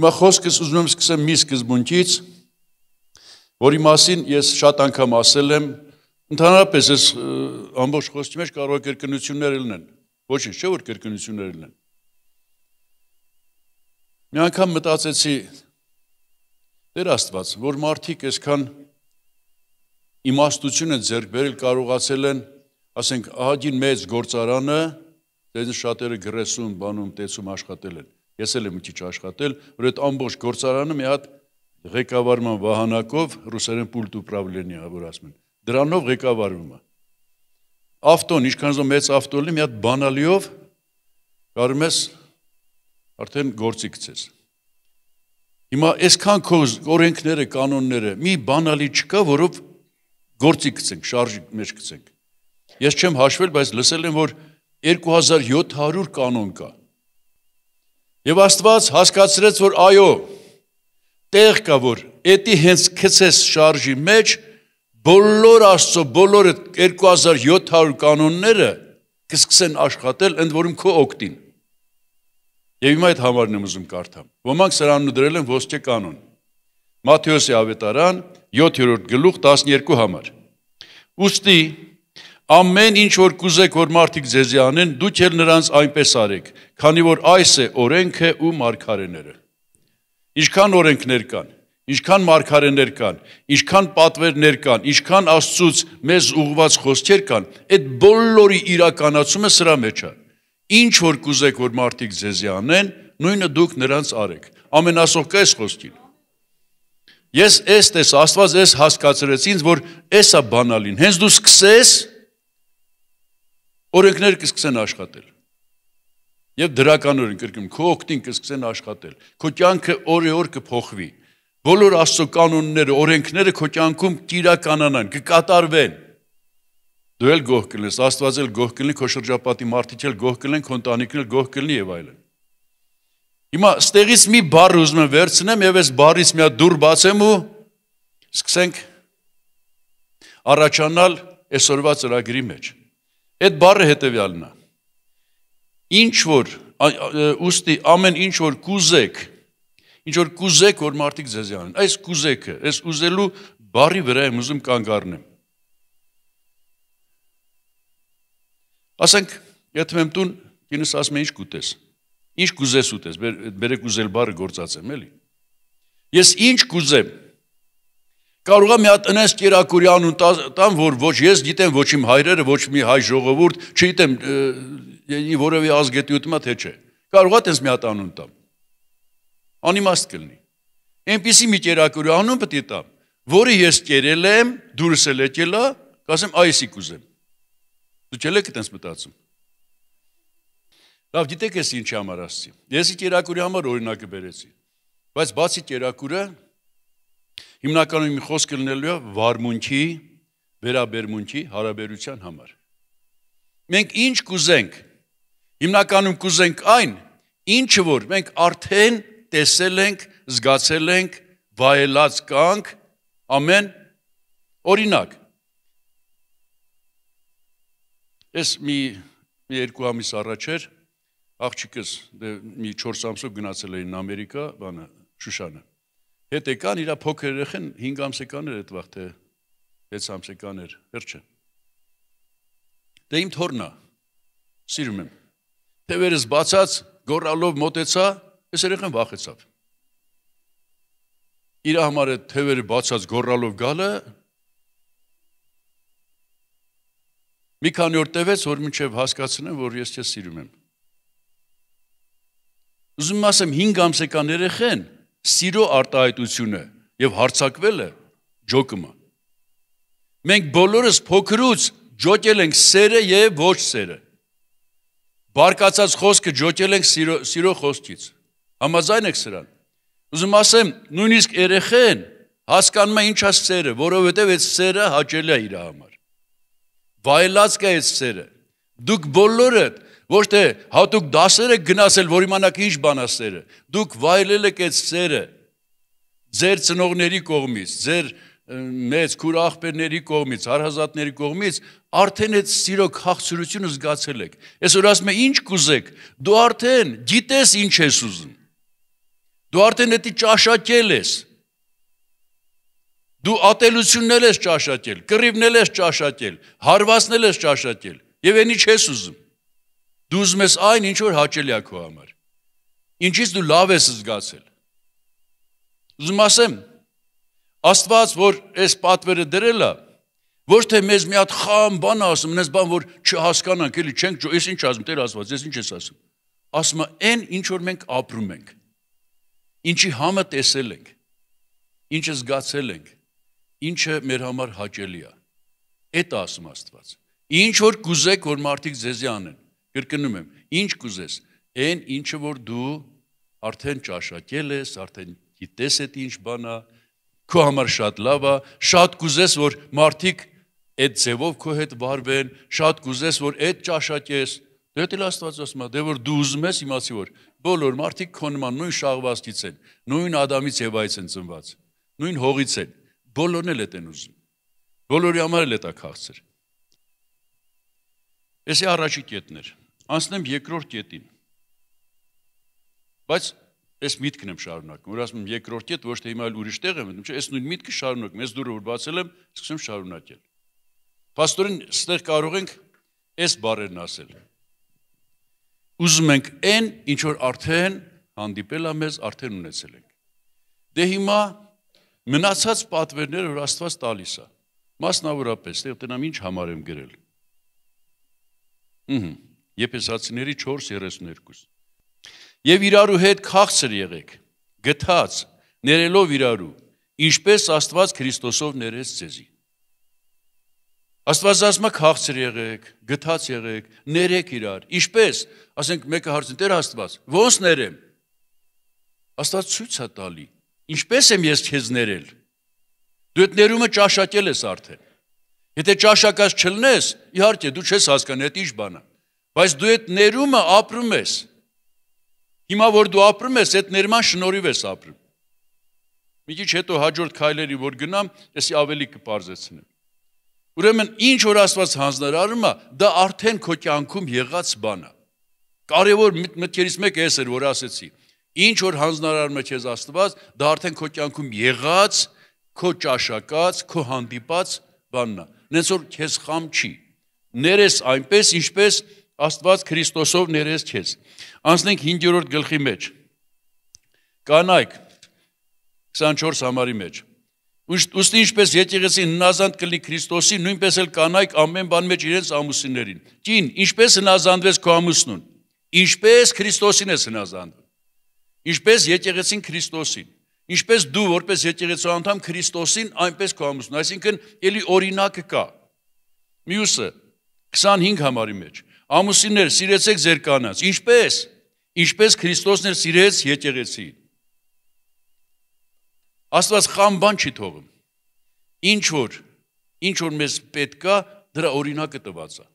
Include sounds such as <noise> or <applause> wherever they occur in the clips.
Հիմա խոսքս ուզում եմ սկսեմ մի սկզբունքից, որի մասին ես շատ անգամ ասել եմ, ընդհանրապես ես ամբողջ խոսքի մեջ կարող է կրկնություններ լինեն։ Ոչինչ չէ որ կրկնություններ լինեն։ Մի անգամ մտածեցի Տեր Աստված, որ մարդիկ այսքան իմաստությունը ձեռք բերել կարողացել են, ասենք, ահագին մեծ գործարանը, դեզ շատերը գրեսում, բանում, տեցում աշխատել են Ես էլ եմ քիչ աշխատել, որ այդ ամբողջ գործարանը մի հատ ղեկավարման վահանակով ռուսերեն պուլտ ուправլենիա, որ ասում են, դրանով ղեկավարվում է։ Ավտոն, ինչքան զո մեծ ավտոլի մի հատ բանալիով կարում ես արդեն գործի գցես։ Հիմա այսքան քո օրենքները, կանոնները, մի բանալի չկա, որով գործի գցենք, շարժի մեջ գցենք։ Ես չեմ հաշվել, բայց լսել եմ, որ 2700 կանոն կա։ Եվ Աստված հասկացրեց, որ այո, տեղ կա, որ էտի հենց գցես շարժի մեջ բոլոր Աստծո բոլոր 2700 կանոնները կսկսեն աշխատել ընդ որում քո օգտին։ Եվ հիմա այդ համարն եմ ուզում կարդամ։ Ոմանք սրանը դրել են ոսկե կանոն։ Մատթեոսի ավետարան 7-րդ գլուխ 12 համար։ Ոստի Ամեն ինչ որ կուզեք որ մարդիկ ձեզի անեն, դուք էլ նրանց այնպես արեք, քանի որ այս է օրենքը ու մարգարեները։ Ինչքան օրենքներ կան, ինչքան մարգարեներ կան, ինչքան պատվերներ կան, ինչքան Աստծուց մեզ ուղված խոսքեր կան, այդ բոլորի իրականացումը սրա մեջ է։ Ինչ որ կուզեք որ մարդիկ ձեզի անեն, նույնը դուք նրանց արեք։ Ամենասող կես խոսքին։ Ես էս տես Աստված էս հասկացրեց ինձ որ էսա բանալին։ Հենց դու սկսես օրենքներ կսկսեն աշխատել։ Եվ դրական օրենք կրկնում, քո օգտին կսկսեն աշխատել։ Քո կյանքը օրի օր կփոխվի։ Բոլոր Աստծո կանոնները, օրենքները քո կյանքում կիրականանան, կկատարվեն։ Դու էլ գոհ կլես, Աստված էլ գոհ կլինի, քո շրջապատի մարդիկ էլ գոհ կլինեն, քո ընտանիքն էլ գոհ կլինի եւ այլն։ Հիմա ստեղից մի բառ ուզում եմ վերցնեմ եւ այս բառից մի հատ դուր բացեմ ու սկսենք առաջանալ այսօրվա ծրագրի մեջ։ Այդ բառը հետեւյալն է։ Ինչ որ ուստի ամեն ինչ որ կուզեք, ինչ որ կուզեք, որ մարդիկ ձեզ անեն։ Այս կուզեքը, այս ուզելու բառի վրա եմ ուզում կանգ առնեմ։ Ասենք, եթե մեմ տուն ինձ ասում է ինչ կուտես։ Ինչ կուզես ուտես, բերեք ուզել բառը գործածեմ, էլի։ Ես ինչ կուզեմ, Կարող է մի հատ ընես Կերակուրյանուն տան, որ ոչ ես գիտեմ, ոչ իմ հայրերը, ոչ մի հայ ժողովուրդ, չգիտեմ, ի որևէ ազգետիությունա թե չէ։ Կարող է տես մի հատ անուն տամ։ Անիմաստ կլինի։ Էնպիսի մի Կերակուրյանուն պետք է տամ, որը ես կերել եմ, դուրս էլ եկել է, կասեմ այսի կուզեմ։ Դու չել եք այդպես մտածում։ Լավ, գիտեք ես ինչ համար ասացի։ Ես Կերակուրի համար օրինակը բերեցի։ Բայց բացի Կերակուրը Հիմնականում մի խոսք լինելու է վարմունքի, վերաբերմունքի, հարաբերության համար։ Մենք ինչ կուզենք։ Հիմնականում կուզենք այն, ինչը որ մենք արդեն տեսել ենք, զգացել ենք, վայելած կանք, ամեն օրինակ։ Ես մի, մի երկու ամիս առաջ էր աղջիկս դե մի 4 ամսով գնացել էին Ամերիկա, բանը Շուշանը։ Հետ եկան իր փոքր երեխեն 5 ամսեկան էր այդ վաղ, թե 6 ամսեկան էր, վերջը։ Դե իմ թորնա, սիրում եմ։ Թևերս բացած, գորալով մոտեցա, այս երեխան վախեցավ։ Իր համար այդ թևերը բացած գորալով գալը Մի քանի օր տևեց, որ մինչև հասկացնեմ, որ ես քեզ սիրում եմ։ Ուզում ասեմ 5 ամսեկան երեխեն սիրո արտահայտությունը եւ հարցակվելը ջոկմա։ Մենք բոլորս փոքրուց ջոկել ենք սերը եւ ոչ սերը։ Բարկացած խոսքը ջոկել ենք սիրո սիրո խոսքից։ Համաձայն եք սրան։ Ուզում ասեմ, նույնիսկ երեխեն հասկանում է ինչ է սերը, որովհետև այդ սերը հաճելի է իր համար։ Վայելածք է այդ սերը։ Դուք բոլորդ Ոչ թե հատուկ դասեր եք գնացել, որ իմանաք ինչ բան է սերը։ Դուք վայելել եք այդ սերը ձեր ծնողների կողմից, ձեր մեծ քուր աղբերների կողմից, հարհազատների կողմից, արդեն այդ սիրո քաղցրությունը զգացել եք։ Այսօր ասում եմ, ինչ կուզեք։ Դու արդեն գիտես ինչ ես ուզում։ Դու արդեն դա ճաշակել ես։ Դու ատելություններ ես ճաշակել, կռիվներ ես ճաշակել, հարվածներ ես ճաշակել, եւ այնի չես ուզում։ Դու ուզում ես այն, ինչ որ հաճելի է քո համար։ Ինչից դու լավ ես զգացել։ Ուզում ասեմ, Աստված, որ այս պատվերը դրել է, ոչ թե մեզ մի հատ խամ բան ասում, նես բան որ չհասկանանք, էլի չենք, ես ինչ ասում, Տեր Աստված, ես ինչ ես ասում։ Ասում է այն, ինչ որ մենք ապրում ենք։ Ինչի համը տեսել ենք։ Ինչը զգացել ենք։ Ինչը մեր համար հաճելի է։ Էդ ասում Աստված։ Ինչ որ կուզեք, որ մարդիկ ձեզի անեն։ Կրկնում եմ, ինչ կուզես, այն ինչը որ դու արդեն ճաշակել ես, արդեն գիտես այդ ինչ բան է, քո համար շատ լավ է, շատ կուզես որ մարդիկ այդ ձևով քո հետ վարվեն, շատ կուզես որ այդ ճաշակես, դե դա Աստված ասում է, դե որ դու ուզում ես իմացի որ բոլոր մարդիկ քո նման նույն շաղվածից են, նույն Ադամից եւ այից են ծնված, նույն հողից են, բոլորն էլ են ուզում։ Բոլորի համար էլ է դա քաղցր։ Էսի առաջի կետն էր։ Անցնեմ երկրորդ կետին։ Բայց այս միտքն եմ շարունակում, որ ասում եմ երկրորդ կետ ոչ թե հիմա այլ ուրիշ տեղ եմ մտնում, չէ, այս նույն միտքը շարունակում, ես դուրը որ բացել եմ, սկսում շարունակել։ Պաստորին, ստեղ կարող ենք այս բառերն ասել։ Ուզում ենք այն, ինչ որ արդեն հանդիպել է մեզ, արդեն ունեցել ենք։ Դե հիմա մնացած պատվերները, որ Աստված տալիս է, մասնավորապես, դե տնամ ինչ համար եմ գրել։ Ահա Եփեսացիների 4:32։ Եվ իրարու հետ քաղցր եղեք, գթած, ներելով իրարու, ինչպես Աստված Քրիստոսով ներեց ձեզի։ Աստված ասում է քաղցր եղեք, գթած եղեք, ներեք իրար։ Ինչպես, ասենք մեկը հարցին՝ Տեր Աստված, ո՞նց ներեմ։ Աստված ցույց է տալի, ինչպես եմ ես քեզ ներել։ Դու այդ ներումը ճաշակել ես արդեն։ Եթե ճաշակած չլնես, իհարկե դու չես հասկանի, դա ի՞նչ բան է։ Բայց դու այդ ներումը ապրում ես։ Հիմա որ դու ապրում ես, այդ ներման շնորհիվ ես ապրում։ Մի քիչ հետո հաջորդ քայլերի որ գնամ, ես ավելի կպարզեցնեմ։ Ուրեմն ինչ որ Աստված հանձնարարում է, դա արդեն քո կյանքում եղած բան է։ Կարևոր մտքերից մեկը էս էր, որ ասեցի։ Ինչ որ հանձնարարում է քեզ Աստված, դա արդեն քո կյանքում եղած, քո ճաշակած, քո հանդիպած բանն է։ Նենց որ քեզ խամ չի։ Ներես այնպես, ինչպես Աստված Քրիստոսով ներես քեզ։ Անցնենք 5-րդ գլխի մեջ։ Կանայք 24 համարի մեջ։ Ոստի ինչպես եկեղեցին հնազանդ կլի Քրիստոսի, նույնպես էլ կանայք ամեն բան մեջ իրենց ամուսիններին։ Կին, ինչպես հնազանդվես քո ամուսնուն։ Ինչպես Քրիստոսին ես հնազանդվում։ Ինչպես եկեղեցին Քրիստոսին։ Ինչպես դու որպես եկեղեցու անդամ Քրիստոսին, այնպես քո ամուսնուն։ Այսինքն, ելի օրինակը կա։ Մյուսը 25 համարի մեջ Ամուսիններ, սիրեցեք ձեր կանանց, ինչպես ինչպես Քրիստոսն էր սիրեց եկեղեցին։ Աստված խամ բան չի թողում։ Ինչ որ ինչ որ մեզ պետքա, դրա օրինակը տված է։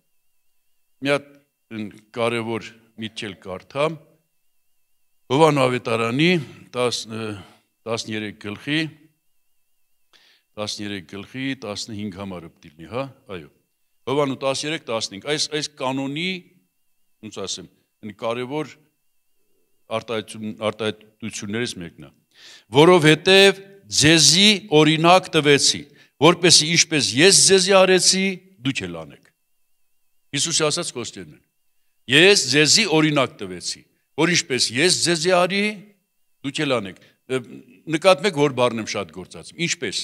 Մի հատ կարևոր միտքել կարդամ Հովան ավետարանի 13 գլխի 13 գլխի 15 համարը պիտի լինի, հա, այո։ Հովանու 13:15 այս այս կանոնի ոնց ասեմ կարևոր արտահայտություն արտահայտություններից մեկն է որովհետև ձեզի օրինակ տվեցի որպեսի ինչպես ես ձեզի արեցի դուք էլ անեք Հիսուսի ասած խոստերն են ես ձեզի օրինակ տվեցի որ ինչպես ես ձեզի արի դուք էլ անեք նկատում եք որ բառն եմ շատ գործած ինչպես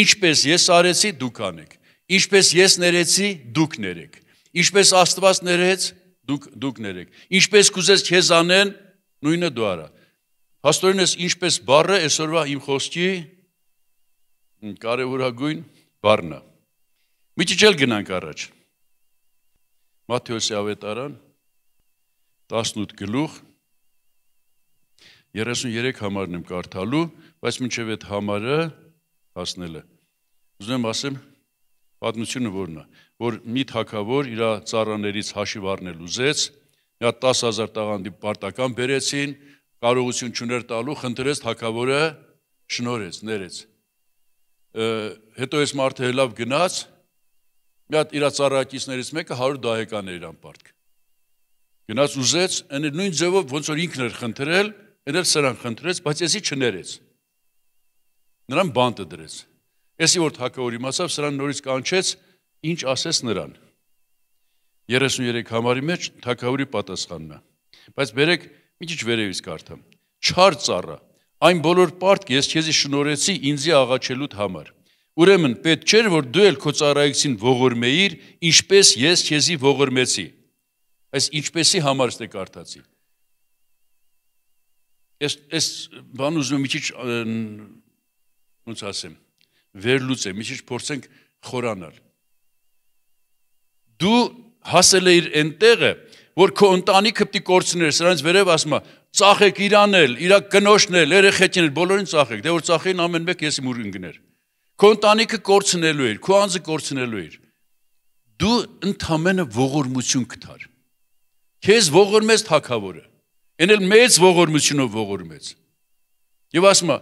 ինչպես ես արեցի դուք անեք Ինչպես ես ներեցի, դուք ներեք։ Ինչպես Աստված ներեց, դուք դուք ներեք։ Ինչպես կուզես քեզ անեն, նույնը դու արա։ Պաստորինս ինչպես բառը այսօրվա իմ խոսքի կարևորագույն բառն է։ Մի քիչ էլ գնանք առաջ։ Մատթեոսի ավետարան 18 գլուխ 33 համարն եմ կարդալու, բայց մինչև այդ համարը հասնելը։ Ուզում եմ ասեմ, Պատմությունը որն է, որ մի թակավոր իր ծառաներից հաշիվ առնել ուզեց, մի հատ 10000 տաղանդի պարտական բերեցին, կարողություն չուներ տալու, խնդրեց թակավորը շնորհեց, ներեց։ Հետո այս մարդը հելավ գնաց, մի հատ իր ծառայակիցներից մեկը 100 դահեկան էր իրան պարտք։ Գնաց ուզեց, այն նույն ձևով ոնց որ ինքն էր խնդրել, այլ սրան խնդրեց, բայց էսի չներեց։ Նրան բանտը դրեց Եսի որ թակավոր իմացավ, սրան նորից կանչեց, ինչ ասես նրան։ 33 համարի մեջ թակավորի պատասխանն է։ Բայց բերեք մի քիչ վերևից կարդամ։ Չար ծառը, այն բոլոր պարտք ես քեզի շնորհեցի ինձի աղաչելուդ համար։ Ուրեմն պետք չէր որ դու էլ քո ծառայեցին ողորմեիր, ինչպես ես քեզի ողորմեցի։ Այս ինչպեսի համար ստե կարդացի։ Ես ես բան ուզում եմ մի քիչ ոնց ասեմ վերլուծե, մի քիչ փորձենք խորանալ։ Դու հասել էիր այնտեղը, որ քո ընտանիքը պիտի կորցներ, սրանից վերև ասում է, ծախեք իրան էլ, իր կնոջն էլ, երեխեքին էլ, բոլորին ծախեք, դե որ ծախեին ամեն մեկ եսի մուր ընկներ։ Քո ընտանիքը կորցնելու էր, քո անձը կորցնելու էր։ Դու ընդամենը ողորմություն կթար։ Քեզ ողորմեց թակավորը։ Էն էլ մեծ ողորմությունով ողորմեց։ Եվ ասում է,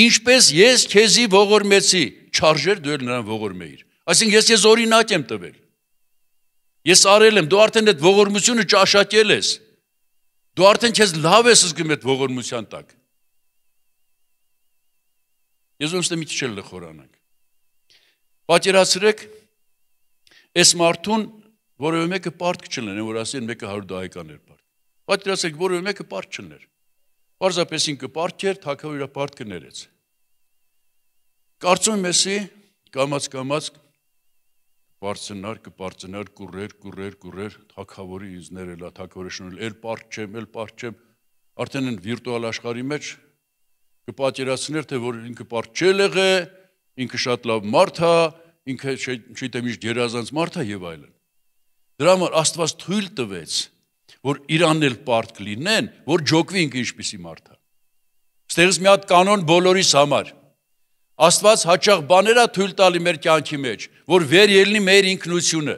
Ինչպես ես քեզի ողորմեցի, չարժեր դու էլ նրան ողորմեիր։ Այսինքն ես ես օրինակ եմ տվել։ Ես արել եմ, դու արդեն այդ ողորմությունը ճաշակել ես։ Դու արդեն քեզ լավ ես զգում այդ ողորմության տակ։ Ես ոնց դեմի չել լխորանանք։ Պատերացրեք այս մարդուն որևէ մեկը պարտք չլներ, որ ասեն մեկը 100 դահեկան էր պարտք։ Պատերացրեք որևէ մեկը պարտք չլներ։ Պարզապես ինքը պարտք էր, թագավորը իր պարտքը ներեց։ Կարծում եմ էսի կամած-կամած բարձնար կբարձնար կուրեր կուրեր կուրեր թակավորի ինձ ներելա թակավորը շնորհել էլ պարտ չեմ էլ պարտ չեմ արդեն են վիրտուալ աշխարհի մեջ կպատերացներ թե որ ինքը պարտ չի լեղե ինքը շատ լավ մարդ է հա, ինքը չիտեմ ինչ դերազանց մարդ է հա եւ այլն դրա համար աստված թույլ տվեց որ Իրանն էլ պարտ կլինեն, որ ջոկվի ինքը ինչպիսի մարդա։ Ստեղից մի հատ կանոն բոլորիս համար։ Աստված հաճախ բաներ է թույլ տալի մեր կյանքի մեջ, որ վեր ելնի մեր ինքնությունը։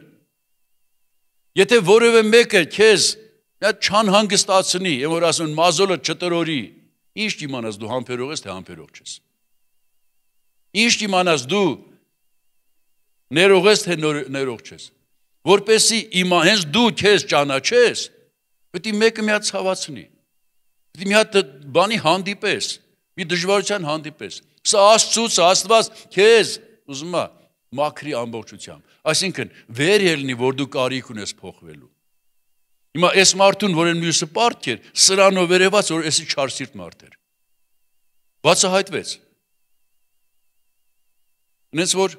Եթե որևէ մեկը քեզ դա չանհանգստացնի, եւ որ ասում մազոլը չտրորի, ի՞նչ իմանաս դու համբերող ես թե համբերող չես։ Ի՞նչ իմանաս դու ներող ես թե ներող չես։ Որպեսի հիմա հենց դու քեզ ճանաչես, պետք է մեկը միած ցավացնի։ Պետք է մի հատ բանի հանդիպես, մի դժվարության հանդիպես։ Սա Աստծուց, Աստված քեզ ուզում է մաքրի ամբողջությամբ։ Այսինքն վեր ելնի, որ դու կարիք ունես փոխվելու։ Հիմա այս մարդուն, որ են մյուսը պարտք էր, սրանով վերևած, որ էսի չարսիրտ մարդ էր։ Բացահայտվեց։ Նենց որ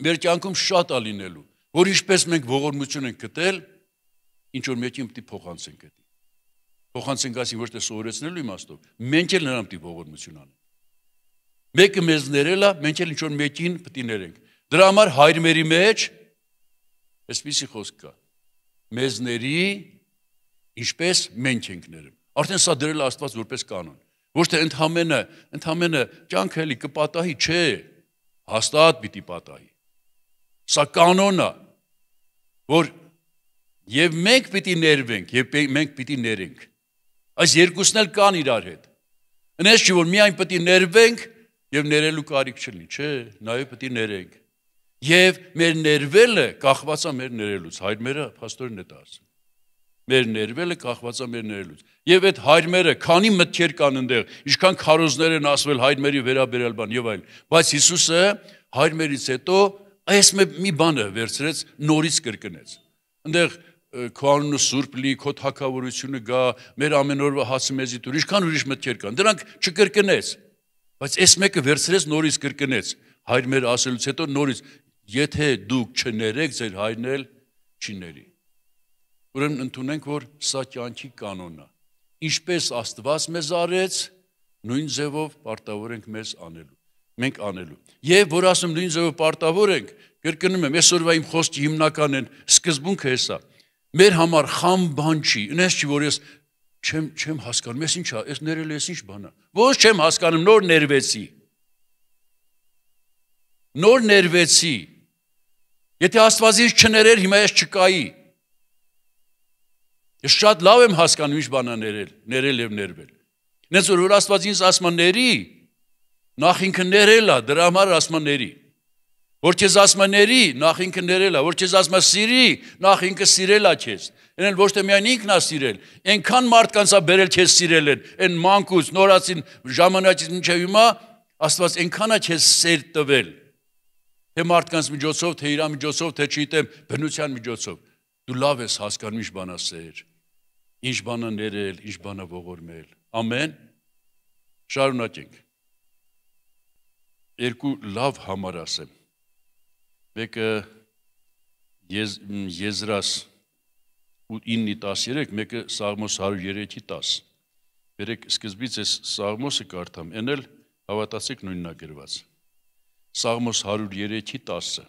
մեր կյանքում շատ ա լինելու, որ ինչպես մենք ողորմություն ենք գտել, ինչ որ մեկին պետք է փոխանցենք դա։ Փոխանցենք ասի ոչ թե սովորեցնելու իմաստով, մենք էլ նրան պետք է ողորմություն անենք։ Մեկը մեզ ներելա, մենք էլ ինչ որ մեկին պետք է ներենք։ Դրա համար հայր մերի մեջ այսպիսի խոսք կա։ Մեզ ների ինչպես մենք ենք ներում։ Արդեն սա դրել Աստված որպես կանոն։ Ոչ թե ընդհանմենը, ընդհանմենը կյանքը էլի կպատահի, չէ։ Հաստատ պիտի պատահի։ Սա կանոնն է, որ Եվ մենք պիտի ներվենք, եւ մենք պիտի ներենք։ Այս երկուսն էլ կան իրար հետ։ Այնպես չէ որ միայն պիտի ներվենք եւ ներելու կարիք չլինի, չէ, նաեւ պիտի ներենք։ Եվ մեր ներվելը կախված է մեր ներելուց։ Հայրմերը пастоրն է դարձել։ Մեր ներվելը կախված է մեր ներելուց։ Եվ այդ հայրմերը քանի մտքեր կան այնտեղ, ինչքան քարոզներ են ասվել հայրմերի վերաբերյալ բան եւ այլն։ Բայց Հիսուսը հայրմերից հետո այս մի բանը վերցրեց, նորից կրկնեց։ Այնտեղ քո անունը սուրբ լինի, քո թակավորությունը գա, մեր ամենօրվա հացը մեզի դուր, ինչքան ուրիշ մտքեր կան։ Դրանք չկրկնես։ Բայց այս մեկը վերցրես նորից կրկնեց։ Հայր մեր ասելուց հետո նորից, եթե դուք չներեք ձեր հայրնել, չիների։ Ուրեմն ընդունենք, որ սա կյանքի կանոնն է։ Ինչպես Աստված մեզ արեց, նույն ձևով պարտավոր ենք մեզ անելու։ Մենք անելու։ Եվ որ ասում նույն ձևով պարտավոր ենք, կրկնում եմ, այսօրվա իմ խոսքը հիմնական են, սկզբունքը հեսա է Մեր համար խամ բան չի։ Ունես չի որ ես չեմ չեմ հասկանում, ես ինչա, ես ներել ես ինչ բանա։ Ոչ չեմ հասկանում, նոր ներվեցի։ Նոր ներվեցի։ Եթե Աստված ինձ չներեր, հիմա ես չկայի։ Ես շատ լավ եմ հասկանում ինչ բանա ներել, ներել եւ ներվել։ Նենց որ որ Աստված ինձ ասմանների նախ ինքը ներելա, դրա համար ասմանների։ Որ քեզ ասում է ների, նախ ինքը ներելա, որ քեզ ասում է սիրի, նախ ինքը սիրելա քեզ։ Էնэл ոչ թե միայն ինքն է սիրել, այնքան մարդկանց է բերել քեզ սիրել են, այն մանկուց, նորացին ժամանակից մինչև հիմա Աստված այնքան է քեզ սեր տվել։ Թե մարդկանց միջոցով, թե իր միջոցով, թե չիտեմ, բնության միջոցով։ Դու լավ ես հասկանում ինչ բան ասեր։ Ինչ բան ներել, ինչ բան ողորմել։ Ամեն։ Շարունակենք։ Երկու լավ համար ասեմ մեկը Եզ, Եզրաս 9-ի 13, մեկը Սաղմոս 103-ի 10։ Բերեք սկզբից այս Սաղմոսը կարդամ, այն էլ հավատացեք նույնն է գրված։ Սաղմոս 103-ի 10-ը։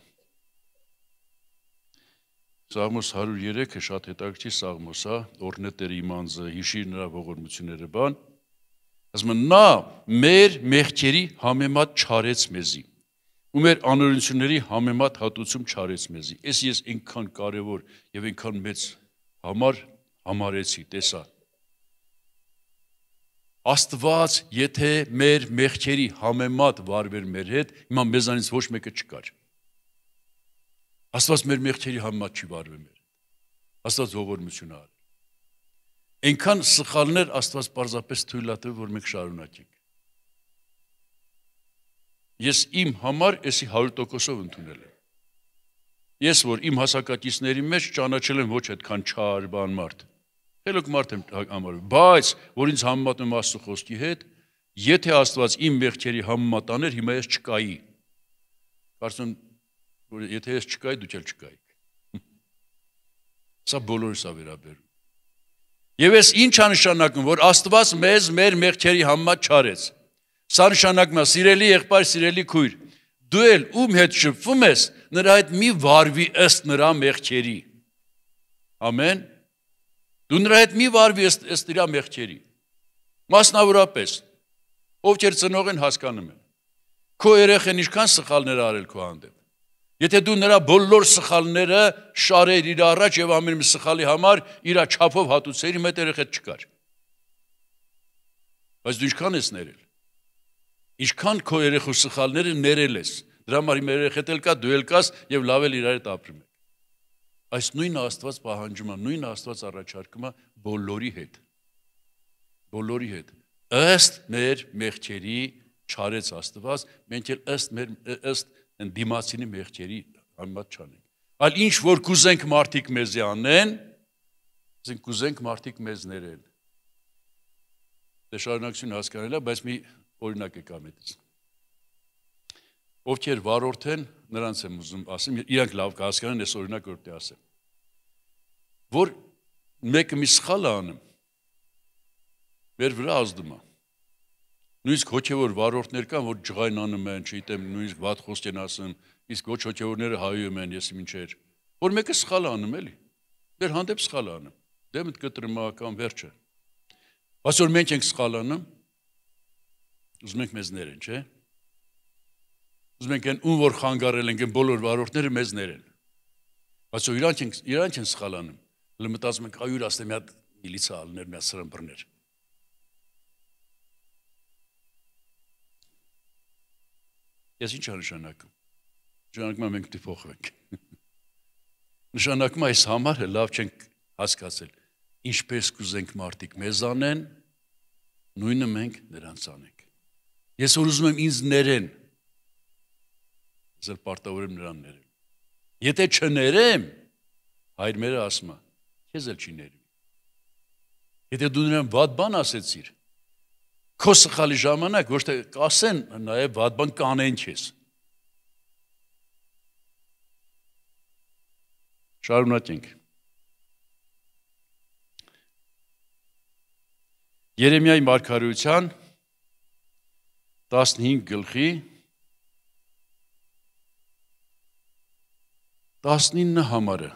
Սաղմոս 103-ը շատ հետաքրքիր սաղմոս է, հա, օրհնե Տեր իմ անձը, հիշիր նրա ողորմությունները բան։ Ասում նա մեր մեղքերի համեմատ չարեց մեզի ու մեր անօրինությունների համեմատ հատուցում չարեց մեզի։ Էս ես ինքան կարևոր եւ ինքան մեծ համար համարեցի, տեսա։ Աստված, եթե մեր մեղքերի համեմատ վարվեր մեր հետ, հիմա մեզանից ոչ մեկը չկար։ Աստված մեր մեղքերի համեմատ չի վարվել մեր հետ։ Աստված ողորմություն արել։ Այնքան սխալներ Աստված պարզապես թույլատել, որ մենք շարունակենք։ Ես իմ համար էսի 100%-ով ընդունել եմ։ Ես որ իմ հասակակիցների մեջ ճանաչել եմ ոչ այդքան չար բան մարդ։ Հելոք մարդ եմ համարում, բայց որ ինձ համեմատում Աստծո խոսքի հետ, եթե Աստված իմ մեղքերի համեմատաներ, հիմա ես չկայի։ Կարծում որ եթե ես չկայի, դուք էլ չկայիք։ Սա բոլորս է վերաբերում։ Եվ ես ինչ անշանակում, որ Աստված մեզ մեր մեղքերի համեմատ չարեց։ Սա նշանակում է սիրելի եղբայր, սիրելի քույր, դու էլ ում հետ շփվում ես, նրա հետ մի վարվի ըստ նրա մեղքերի։ Ամեն։ Դու նրա հետ մի վարվի ըստ ըստ իր մեղքերի։ Մասնավորապես, ովքեր ծնող են հասկանում են։ Քո երեխան ինչքան սխալներ արել քո հանդեպ։ Եթե դու նրա բոլոր սխալները շարեր իր առաջ եւ ամեն մի սխալի համար իր չափով հատուցեիր, մեծ երեխա չկար։ Բայց դու ինչքան ես ներել։ Ինչքան քո երեխու սխալները ներել ես։ Դրա համար իմ երեխետ էլ կա, դու էլ կաս եւ լավ էլ իրար հետ ապրում եք։ Այս նույն Աստված պահանջում է, նույն Աստված առաջարկում է բոլորի հետ։ Բոլորի հետ։ Ըստ մեր մեղքերի չարեց Աստված, մենք էլ ըստ մեր ըստ դիմացինի մեղքերի համեմատ չանենք։ Այլ ինչ որ կուզենք մարդիկ մեզի անեն, ասենք կուզենք մարդիկ մեզ ներեն։ Դե շարունակություն հասկանելա, բայց մի օրինակ է կամ այդից։ Ովքեր վարորդ են, նրանց եմ ուզում ասեմ, իրանք լավ կհասկանան այս օրինակը որտե ասեմ։ Որ մեկը մի սխալ է անում, մեր վրա ազդում է։ Նույնիսկ հոգևոր վարորդներ կան, որ ջղայն անում են, չգիտեմ, նույնիսկ վատ խոսք են ասում, իսկ ոչ հոգևորները հայում են, ես ինչեր։ Որ մեկը սխալ անում էլի։ Դեր հանդեպ սխալ անում։ Դեմդ կտրմա կամ վերջը։ Այսօր մենք ենք սխալանում, ուզում ենք մեզ ներեն, չէ՞։ Ուզում ենք այն ում որ խանգարել ենք այն բոլոր վարորդները մեզ ներեն։ Բայց ու իրանք են իրանք են սխալանում։ Հələ մտածում ենք այուր ասեմ մի հատ միլիցիալներ, մի հատ սրամբրներ։ Ես ինչ անշանակում։ Նշանակում եմ մենք դիփոխվենք։ <laughs> Նշանակում այս համարը լավ չենք հասկացել։ Ինչպես կուզենք մարդիկ մեզ անեն, նույնը մենք նրանց անենք։ Ես որ ուզում եմ ինձ ներեն։ Ես էլ պարտավոր եմ նրան ներել։ Եթե չներեմ, հայր մերը ասում է, քեզ էլ չի ներվի։ Եթե դու նրան ված բան ասեցիր, քո սխալի ժամանակ ոչ թե կասեն, նաև ված բան կանեն քեզ։ Շարունակենք։ Երեմիայի մարգարեության 15 գլխի 19 համարը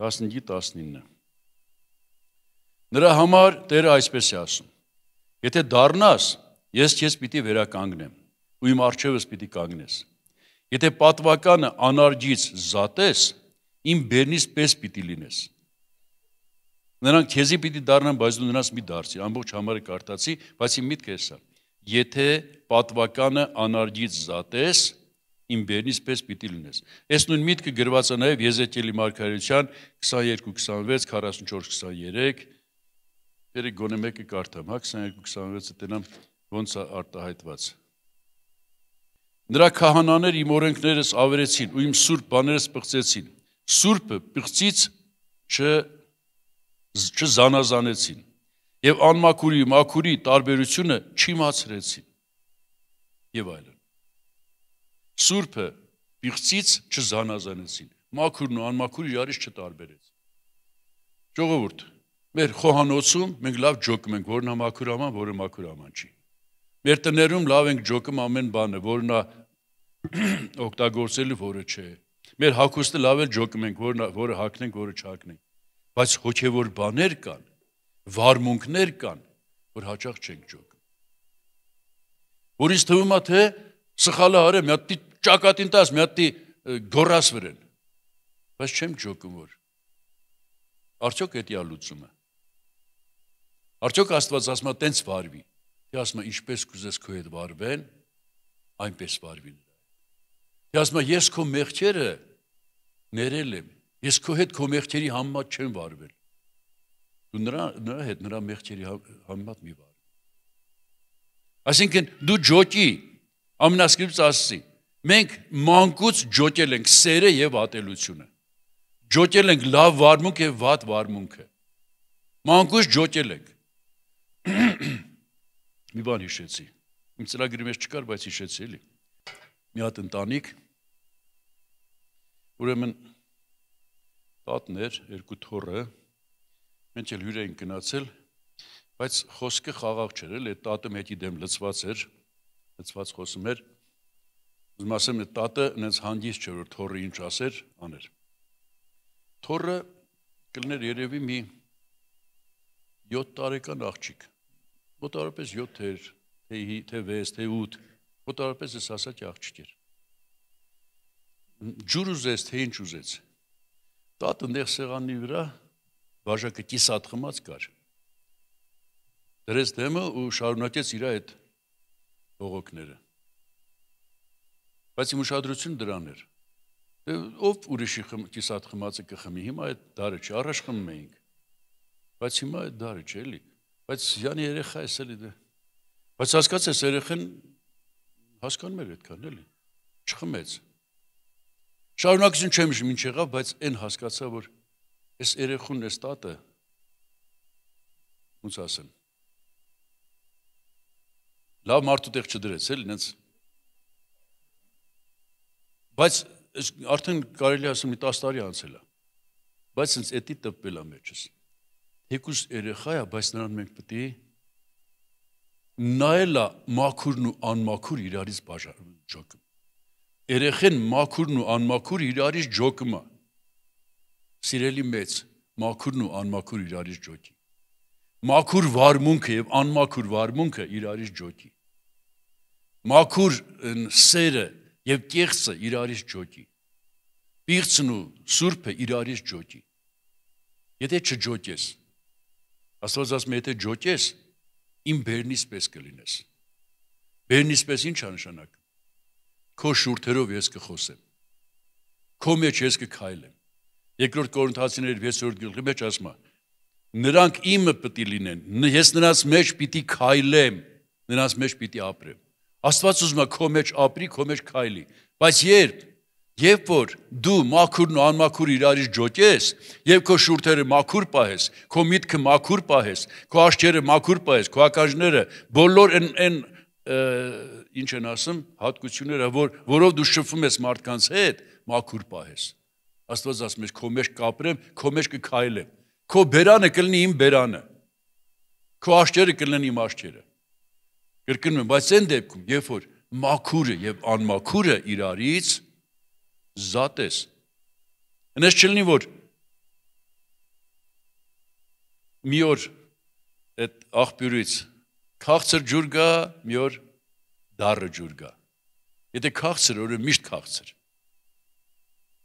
15-19 Նրա համար Տերը այսպես է ասում. Եթե դառնաս, ես քեզ պիտի վերականգնեմ ու իմ արջևս պիտի կանգնես։ Եթե պատվականը անարջից զատես, իմ բերնից պես պիտի լինես։ Նրանք քեզի պիտի դառնան, բայց դու նրանց մի դարձի, ամբողջ համարը կարտացի, բայց իմ միտքը էսա։ Եթե պատվականը անարգից զատես, իմ բերնից պես պիտի լինես։ Այս նույն միտքը գրված է նաև Եզեկիելի Մարգարեյան 22:26, 44:23 Դերը գոնե մեկը կարդամ, հա 22:26-ը տենամ ոնց է արտահայտված։ Նրա քահանաներ իմ օրենքներս ավերեցին ու իմ սուրբ բաներս պղծեցին։ Սուրբը պղծից չը չզանազանեցին։ Եվ անմաքուրի, մաքուրի տարբերությունը չիմացրեցին։ Եվ այլն։ Սուրբը պիղծից չզանազանեցին։ Մաքուրն ու անմաքուրը իրարից չտարբերեց։ Ժողովուրդ, մեր խոհանոցում մենք լավ ջոկում ենք, որն համակուր աման, որը մաքուր աման չի։ Մեր տներում լավ ենք ջոկում ամեն բանը, որն <clears throat> օգտագործելու որը չէ։ Մեր հագուստը լավ է ջոկում ենք, որը որը հակնենք, որը չհակնենք բայց հոգևոր բաներ կան, վարմունքներ կան, որ հաճախ չենք ճոկում։ Որից թվում է թե սխալը արե, մի հատ ճակատին տաս, մի հատ գորաս վրեն։ Բայց չեմ ճոկում որ։ Արդյոք դա լուծումը։ Արդյոք Աստված ասում է տենց վարվի։ Թե ասում է ինչպես կուզես քո հետ վարվեն, այնպես վարվին։ Թե ասում է ես քո մեղքերը ներել եմ Ես քո հետ քո մեղքերի համեմատ չեմ վարվել։ Դու նրա նրա հետ նրա մեղքերի հա, համեմատ մի վարվել։ Այսինքն դու ջոկի ամնասկրիպտ ասցի։ Մենք մանկուց ջոկել ենք սերը եւ ատելությունը։ Ջոկել ենք լավ վարմունք եւ վատ վարմունքը։ Մանկուց ջոկել ենք։ Մի բան հիշեցի։ Իմ ծրագրի մեջ չկար, բայց հիշեցի էլի։ Մի հատ ընտանիք ուրեմն տատներ, երկու թորը, մենք էլ հյուր էինք գնացել, բայց խոսքը խաղաղ չէր, էլ այդ տատը մեկի դեմ լծված էր, լծված խոսում էր, ուզում ասեմ, այդ տատը նենց հանգիստ չէր, որ թորը ինչ ասեր, աներ։ Թորը կլներ երևի մի 7 տարեկան աղջիկ։ Մոտարապես 7 էր, թե 5, թե 6, թե 8։ Մոտարապես էս ասած աղջիկ էր։ Ջուր ուզեց, թե ինչ ուզեց։ Տատը նեղ սեղանի վրա բաժակը կիսատ խմած կար։ Դրեց դեմը ու շարունակեց իր այդ ողոքները։ Բայց իմ ուշադրություն դրան էր։ Դե ով ուրիշի խմ, կիսատ խմածը կխմի, հիմա այդ դարը չի, առաջ խմում էինք։ Բայց հիմա այդ դարը չէ, էլի։ Բայց յանի երեխա էս էլի դե։ Բայց հասկացես երեխան հասկանում էր այդքան, էլի։ Չխմեց։ Շարունակություն չեմ ինչ եղավ, բայց այն հասկացա, որ այս երեխուն էս տատը ոնց ասեմ։ Լավ մարդու տեղ չդրեց, էլ ինձ։ Բայց արդեն կարելի ասեմ մի 10 տարի անցել է։ Բայց ինձ էդի տպել է մեջս։ Թեկուզ երեխա է, բայց նրան մենք պետք է նայելա մաքուրն ու անմաքուր իրարից բաժանում ճոկը երեխեն մաքուրն ու անմաքուր իրարից ջոկմա։ Սիրելի մեծ, մաքուրն ու անմաքուր իրարից ջոկի։ Մաքուր վարմունքը եւ անմաքուր վարմունքը իրարից ջոկի։ Մաքուր սերը եւ կեղծը իրարից ջոկի։ Պիղծն ու սուրբը իրարից ջոկի։ Եթե չջոկես, Աստված ասում է, եթե ջոկես, իմ բերնից պես կլինես։ Բերնից պես ի՞նչ է նշանակում։ Քո շուրթերով ես կխոսեմ։ Քո մեջ ես կքայլեմ։ Երկրորդ Կորինթացիների 6-րդ գլխի մեջ ասում է. Նրանք իմը պիտի լինեն։ Ես նրանց մեջ պիտի քայլեմ, նրանց մեջ պիտի ապրեմ։ Աստված ուզում է քո մեջ ապրի, քո մեջ քայլի։ Բայց երբ Երբ որ դու մաքուրն ու անմաքուր իրարից ջոկես, եւ քո շուրթերը մաքուր պահես, քո միտքը մաքուր պահես, քո աչքերը մաքուր պահես, քո ականջները, բոլոր այն այն ինչ են ասում, հատկությունները, որ որով դու շփվում ես մարդկանց հետ, մաքուր պահես։ Աստված ասում է, քո մեջ կապրեմ, քո մեջ կքայլեմ։ Քո բերանը կլինի իմ բերանը։ Քո աշճերը կլինեն իմ աշճերը։ Կրկնում եմ, բայց այն դեպքում, երբ որ մաքուրը եւ անմաքուրը իրարից զատ ես։ Այնպես չլինի, որ մի օր այդ աղբյուրից քաղցր ջուր գա, մի օր դարը ջուր գա։ Եթե քաղցր օրը միշտ քաղցր։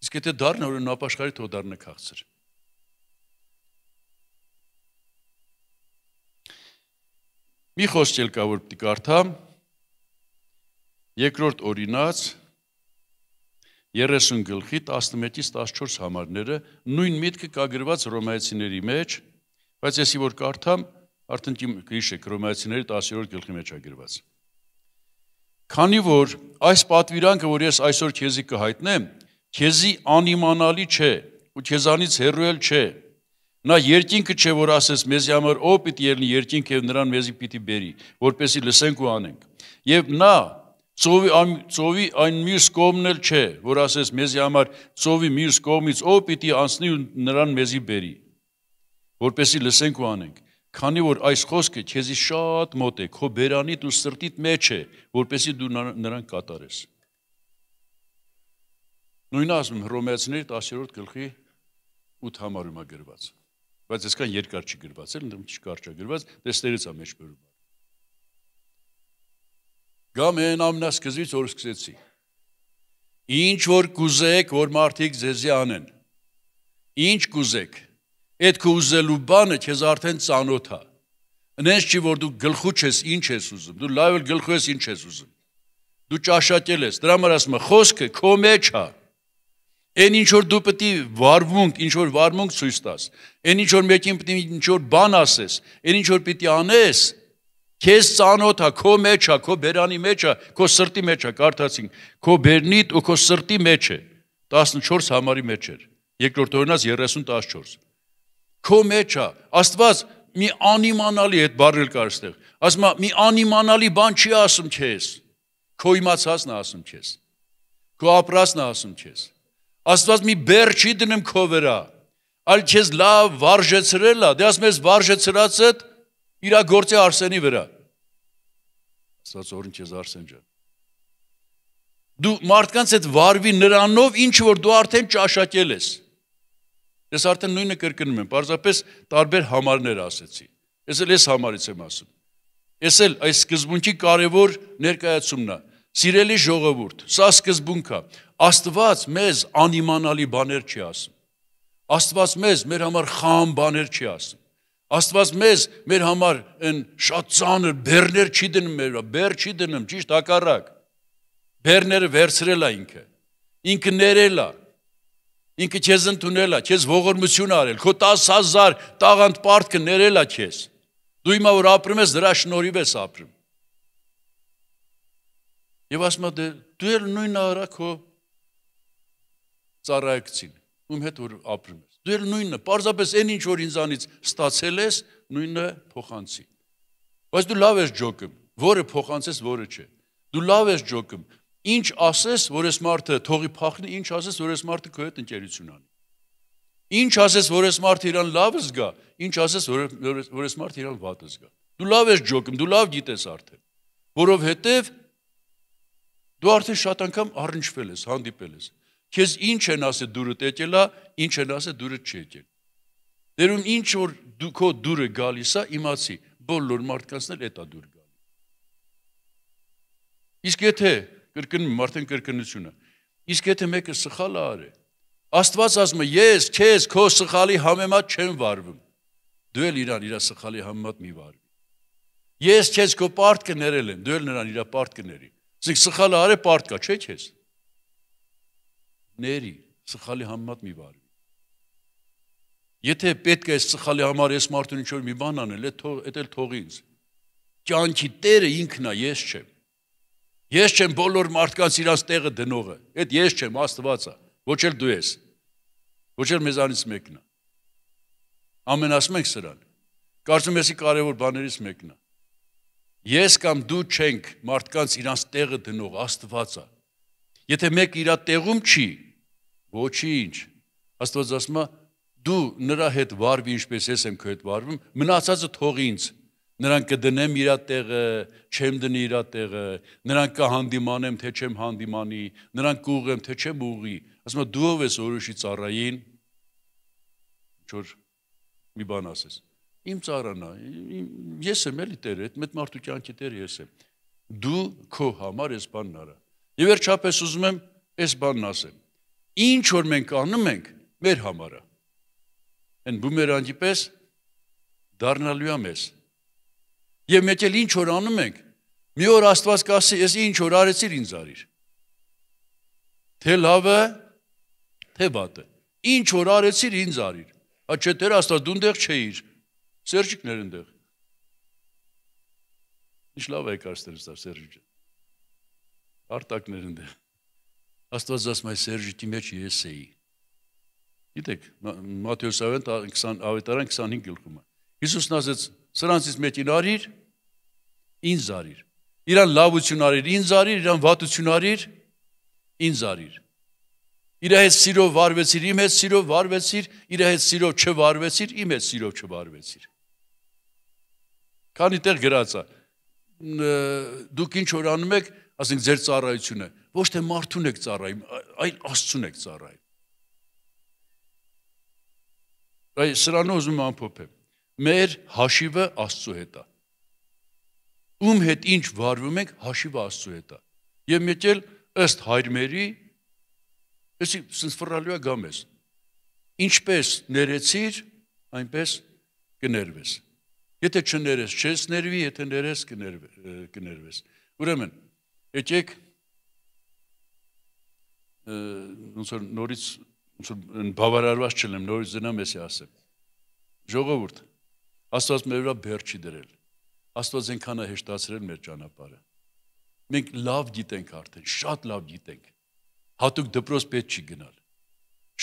Իսկ եթե դառն օրը նապաշխարի թող դառնա քաղցր։ Մի խոսքել կա որ պիտի կարդամ։ Երկրորդ օրինաց 30 գլխի 11-ից 14 համարները նույն միտքը կագրված ռոմայացիների մեջ, բայց եսի որ կարդամ, արդեն իմ գրիշեք ռոմայացիների 10-րդ գլխի մեջ ագրված է Քանի որ այս պատվիրանքը, որ ես այսօր քեզի կհայտնեմ, քեզի անիմանալի չէ ու քեզանից հեռու էլ չէ։ Նա երկինքը չէ, որ ասես մեզի համար ո պիտի ելնի երկինք եւ նրան մեզի պիտի բերի, որպեսի լսենք ու անենք։ Եվ նա ծովի այն ծովի այն մյուս կողմն էլ չէ, որ ասես մեզի համար ծովի մյուս կողմից ո պիտի անցնի ու նրան մեզի բերի, որպեսի լսենք ու անենք քանի որ այս խոսքը քեզի շատ մոտ է, քո բերանիդ ու սրտիդ մեջ է, որպեսի դու նրան կատարես։ Նույնը ասում Հռոմեացիների 10-րդ գլխի 8 համարում է գրված։ Բայց այսքան երկար չի գրված, էլ ընդեմ չկարճա գրված, դեստերից է մեջ բերում։ Գամ են ամնասկզից որ սկսեցի։ Ինչ որ կուզեք, որ մարդիկ ձեզի անեն։ Ինչ կուզեք, Այդ քո ուզելու բանը քեզ արդեն ծանոթ է։ Այնպես չի որ դու գլխու ես ինչ ես ուզում, դու լավ էլ գլխու ես ինչ ես ուզում։ Դու ճաշակել ես։ Դրա համար ասում եմ, խոսքը քո մեջ է։ Այն ինչ որ դու պետք է վարվունք, ինչ որ վարմունք ցույց տաս, այն ինչ որ մեկին պետք է ինչ որ բան ասես, այն ինչ որ պետք է անես, Քեզ ծանոթ է, քո մեջ է, քո բերանի մեջ է, քո սրտի մեջ է, կարդացինք, քո բերնիդ ու քո սրտի մեջ է։ 14 համարի մեջ էր։ Երկրորդ օրինաց 30 14 քո մեջ է։ Աստված մի անիմանալի այդ բառը կար այստեղ։ Ասում է մի անիմանալի բան չի ասում քեզ։ Քո իմացածն է ասում քեզ։ Քո ապրածն է ասում քեզ։ Աստված մի բեր չի դնում քո վրա, այլ քեզ լավ վարժեցրել է։ Դե ասում ես վարժեցրածը իր գործի արսենի վրա։ Աստված օրին քեզ արսեն ջան։ Դու մարդկանց այդ վարվի նրանով, ինչ որ դու արդեն ճաշակել ես։ Ես արդեն նույնը կրկնում եմ, պարզապես տարբեր համարներ ասեցի։ Ես էլ այս համարից եմ ասում։ Ես էլ այս սկզբունքի կարևոր ներկայացումն է։ Սիրելի ժողովուրդ, սա սկզբունք է։ Աստված մեզ անիմանալի բաներ չի ասում։ Աստված մեզ մեր համար խամ բաներ չի ասում։ Աստված մեզ մեր համար այն շատ ծանր բեռներ չի դնում մեր, բեռ չի դնում, ճիշտ հակառակ։ Բեռները վերցրել է ինքը։ Ինքը ներել է։ ինք Ինքը քեզ ընդունել է, քեզ ողորմություն արել, քո 10000 տաղանդ պարտքը ներել է քեզ։ Դու հիմա որ ապրում ես, դրա շնորհիվ ես ապրում։ Եվ ասում է դե դու էլ նույնն արա քո ծառայեցին, ում հետ որ ապրում ես։ Դու էլ նույնը, parzapes այն ինչ որ ինձանից ստացել ես, նույնը փոխանցի։ Բայց դու լավ ես ջոկում, որը փոխանցես, որը չէ։ Դու լավ ես ջոկում, Ինչ ասես, որ այս մարդը թողի փախնի, ինչ ասես, որ այս մարդը քո հետ ընկերություն անի։ Ինչ ասես, որ այս մարդը իրան լավ զգա, ինչ ասես, որ որ այս մարդը իրան վատ զգա։ Դու լավ ես ջոկում, դու լավ գիտես արդեն, որովհետև դու արդեն շատ անգամ առնչվել ես, հանդիպել ես։ Քեզ ինչ են ասել դուրը տեկելա, ինչ են ասել դուրը չեկել։ Դերում ինչ որ դու քո դուրը գալիս է, իմացի, բոլոր մարդկանցն էլ էտա դուր գալի։ Իսկ եթե կրկնում արդեն կրկնությունը։ Իսկ եթե մեկը սխալ արի, Աստված ասում է, ես քեզ քո սխալի համեմատ չեմ վարվում։ Դու էլ իրան իր սխալի համեմատ մի վարվի։ Ես քեզ քո պարտքը ներել եմ, դու էլ նրան իր պարտքը ների։ Իսկ սխալը արե պարտքա, չէ՞ քեզ։ Ների, սխալի համեմատ մի վարվի։ Եթե պետք է այս սխալի համար ես մարդուն ինչ-որ մի բան անել, այդ թող, այդ էլ թող ինձ։ Կյանքի Տերը ինքն է, ես չեմ։ Ես չեմ բոլոր մարդկանց իրաց տեղը դնողը։ Այդ ես չեմ, Աստվածա։ Ոչ էլ դու ես։ Ոչ էլ մեզանից մեկն է։ Ամեն ասում ենք սրան։ Կարծում եսի կարևոր բաներից մեկն է։ Ես կամ դու չենք մարդկանց իրանց տեղը դնող Աստվածա։ Եթե մեկ իր տեղում չի, ոչինչ։ Աստված ասում է՝ դու նրա հետ վարվի ինչպես ես եմ քո հետ վարվում, մնացածը թող ինձ նրան կդնեմ իր տեղը, չեմ դնի իր տեղը, նրան կհանդիմանեմ, թե չեմ հանդիմանի, նրան կուղեմ, թե չեմ ուղի։ Ասում է դու ով ես որոշի ծառային։ Ինչոր մի բան ասես։ Իմ ծառան է, ես եմ էլի Տերը, այդ մեծ մարդու կյանքի Տերը ես եմ։ Դու քո համար ես բանն արա։ Եվ վերջապես ուզում եմ այս բանն ասեմ։ Ինչ որ մենք անում ենք մեր համար է։ Այն բումերանգի պես դառնալու եմ ես։ Եվ մեկ էլ ինչ որ անում ենք, մի օր Աստված կասի, ես ինչ որ արեցիր ինձ արիր։ Թե լավը, թե վատը։ Ինչ որ արեցիր ինձ արիր։ Ա չէ, Տեր Աստված դու ընդեղ չէիր։ Սերջիկներ ընդեղ։ Ինչ լավ է կարծես դա Սերջիկ ջան։ Արտակներ ընդեղ։ Աստված ասում է Սերջիկի մեջ ես էի։ Գիտեք, Մատթեոս ավեն 20 ավետարան 25 գլխում է։ Հիսուսն ասաց սրանցից մեկին արիր, ինձ արիր։ Իրան լավություն արիր, ինձ արիր, իրան վատություն արիր, ինձ արիր։ Իր հետ սիրով վարվեցիր, իմ հետ սիրով վարվեցիր, իր հետ սիրով չվարվեցիր, իմ հետ սիրով չվարվեցիր։ Քանի տեղ գրած է դուք ինչ որ անում եք, ասենք ձեր ծառայությունը, ոչ թե մարդուն եք ծառայում, այլ Աստծուն եք ծառայում։ Այ սրանով ուզում եմ ամփոփեմ մեր հաշիվը Աստծո հետ է։ Ում հետ ինչ վարվում ենք, հաշիվը Աստծո հետ է։ Եվ մեջել ըստ հայրմերի, էսի սնսվռալու է գամ ես։ Ինչպես ներեցիր, այնպես կներվես։ Եթե չներես, չես ներվի, եթե ներես կներվես։ Ուրեմն, եկեք ոնց որ նորից ոնց որ բավարարված չլեմ, նորից դնամ էսի ասեմ։ Ժողովուրդ, Աստված մեր վրա բեր չի դրել։ Աստված այնքան է հեշտացրել մեր ճանապարհը։ Մենք լավ գիտենք արդեն, շատ լավ գիտենք։ Հատուկ դպրոց պետք չի գնալ։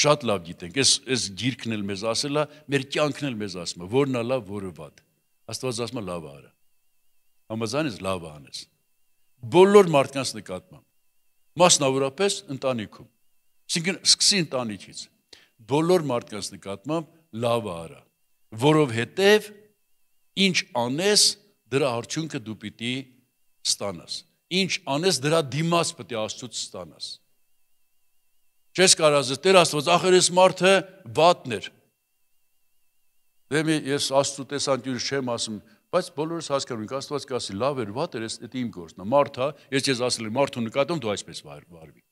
Շատ լավ գիտենք։ Այս այս գիրքն էլ մեզ ասելա, մեր կյանքն էլ մեզ ասում է, որն է լավ, որը վատ։ Աստված ասում է լավը արա։ Համաձայնես լավը անես։ Բոլոր մարդկանց նկատմամբ։ Մասնավորապես ընտանիքում։ Այսինքն սկսի ընտանիքից։ Բոլոր մարդկանց նկատմամբ լավը արա որովհետև ինչ անես, դրա արդյունքը դու պիտի ստանաս։ Ինչ անես, դրա դիմաց պիտի Աստծուց ստանաս։ Չես կարող ասես, Տեր Աստված, ախր էս մարդը վատն էր։ Դեմի ես Աստծո տեսանկյունից չեմ ասում, բայց բոլորս հասկանում ենք, Աստված կասի, լավ էր, վատ էր, ես դա իմ գործն է։ Մարդա, ես քեզ ասել եմ, մարդու նկատում դու այսպես վարվի։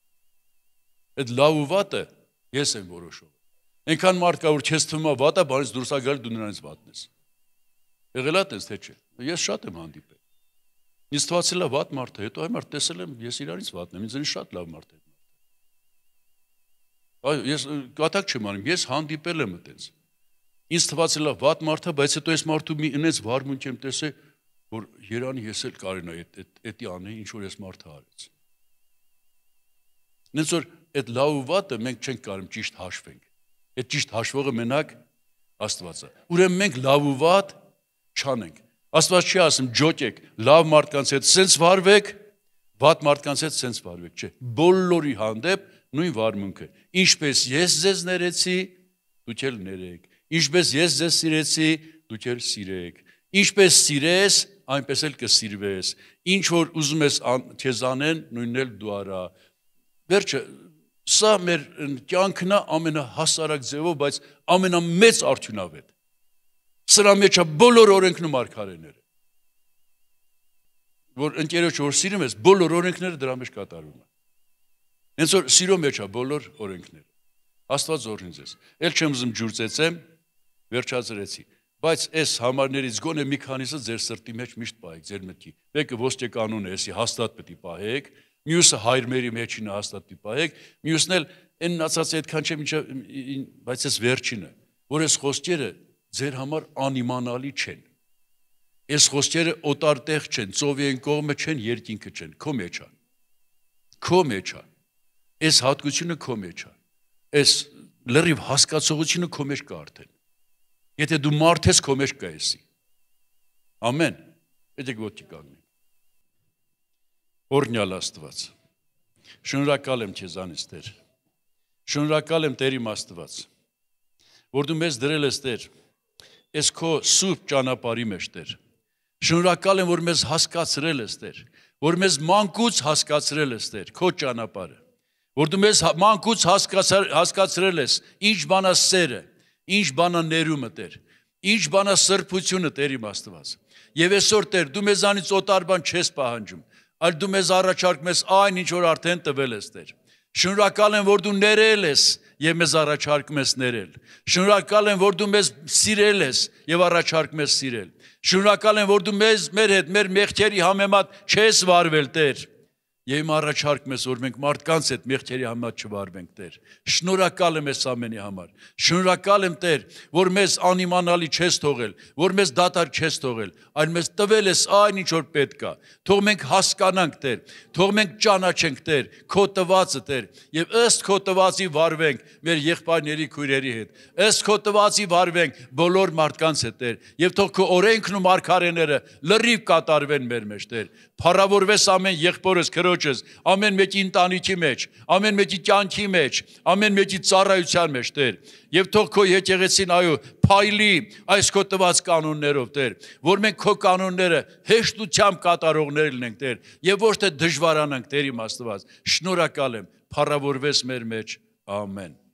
Այդ լավ ու վատը ես եմ որոշում։ Այնքան մարդ կա, որ չես թվում վատը, բայց դուրս է գալ դու նրանից վատն ես։ Եղելա տես թե չէ։ Ես շատ եմ հանդիպել։ Ինձ թվացել է վատ մարդ է, հետո այ մարդ տեսել եմ, ես իրանից վատն եմ, ինձնից շատ լավ մարդ է։ Այ ես կատակ չեմ անում, ես հանդիպել եմ այդպես։ Ինձ թվացել է վատ մարդը, բայց հետո ես մարդու մի ինձ վարմունք եմ տեսել, որ Երանի ես էլ կարենա այդ այդ էդի անի ինչ որ ես մարդը արեց։ Նենց որ այդ լավ ու վատը մենք չենք կարող ճիշտ հաշվենք։ Այդ ճիշտ հաշվողը մենակ Աստվածը։ Ուրեմն մենք լավ ու վատ չանենք։ Աստված չի ասում ջոկեք, լավ մարդկանց հետ սենց վարվեք, վատ մարդկանց հետ սենց վարվեք, չէ։ Բոլորի հանդեպ նույն վարմունքը։ Ինչպես ես ձեզ ներեցի, դուք էլ ներեք։ Ինչպես ես ձեզ սիրեցի, դուք էլ սիրեք։ Ինչպես սիրես, այնպես էլ կսիրվես։ Ինչ որ ուզում ես քեզ անեն, նույնն էլ դու արա։ Վերջը Սա մեր կյանքն է ամենահասարակ ձևով, բայց ամենամեծ արդյունավետ։ Սրա մեջ է բոլոր օրենքն ու մարգարեները։ Որ ընկերոջ որ սիրում ես, բոլոր օրենքները դրա մեջ կատարվում են։ Հենց որ սիրո մեջ է բոլոր օրենքները։ Աստված օրհնի ձեզ։ Էլ չեմ զմ ջուրծեցեմ, վերջացրեցի։ Բայց այս համարներից գոնե մի քանիսը ձեր սրտի մեջ միշտ պահեք, ձեր մտքի։ Մեկը ոստիկանուն է, էսի հաստատ պետք է պահեք, մյուսը հայրմերի մեջին հաստատի պահեք, մյուսն էլ այն նացած այդքան չէ, բայց ես վերջինը, որ այս խոսքերը ձեր համար անիմանալի չեն։ Այս խոսքերը օտար տեղ չեն, ծովի այն կողմը չեն, երկինքը չեն, քո մեջ են։ Քո մեջ են։ Այս հատկությունը քո մեջ է։ Այս լրիվ հասկացողությունը քո մեջ կա արդեն։ Եթե դու մարդ ես, քո մեջ կա էսի։ Ամեն։ Եթե գոթի կանգնի օրնյալ Աստված։ Շնորհակալ եմ քեզանից, Տեր։ Շնորհակալ եմ Տերիմ Աստված, որ դու մեզ դրել ես, Տեր, այս քո սուրբ ճանապարհի մեջ, Տեր։ Շնորհակալ եմ, որ մեզ հասկացրել ես, Տեր, որ մեզ մանկուց հասկացրել ես, Տեր, քո ճանապարհը, որ դու մեզ մանկուց հասկացրել ես, ինչ բանա սերը, ինչ բանա ներումը, Տեր, ինչ բանա սրբությունը, Տեր իմ Աստված։ Եվ այսօր, Տեր, դու մեզանից օտար բան չես պահանջում այլ դու մեզ առաջարկում ես այն, ինչ որ արդեն տվել ես Տեր։ Շնորհակալ եմ, որ դու ներել ես եւ մեզ առաջարկում ես ներել։ Շնորհակալ եմ, որ դու մեզ սիրել ես եւ առաջարկում ես սիրել։ Շնորհակալ եմ, որ դու մեզ մեր հետ մեր մեղքերի համեմատ չես վարվել Տեր։ Եվ իմ առաջարկում ես, որ մենք մարդկանց հետ մեղքերի համար չվարվենք, Տեր։ Շնորհակալ եմ այս ամենի համար։ Շնորհակալ եմ, Տեր, որ մեզ անիմանալի չես թողել, որ մեզ դատար չես թողել, այլ մեզ տվել ես այն ինչ որ պետք է։ Թող մենք հասկանանք, Տեր, թող մենք ճանաչենք, Տեր, քո տվածը, Տեր, եւ ըստ քո տվածի վարվենք մեր եղբայրների քույրերի հետ։ Ըստ քո տվածի վարվենք բոլոր մարդկանց հետ, Տեր, եւ թող քո օրենքն ու մարգարեները լրիվ կատարվեն մեր մեջ, Տեր։ Փառավորվես ամեն եղբորս քրոջ Տիրոջս ամեն մեկի ընտանիքի մեջ, ամեն մեկի կյանքի մեջ, ամեն մեկի ծառայության մեջ, Տեր։ Եվ թող քո եկեղեցին այո փայլի այս քո տված կանոններով, Տեր, որ մենք քո կանոնները հեշտությամբ կատարողներ լինենք, Տեր, եւ ոչ թե դժվարանանք, Տեր իմ Աստված։ Շնորհակալ եմ, փառավորվես մեր մեջ։ Ամեն։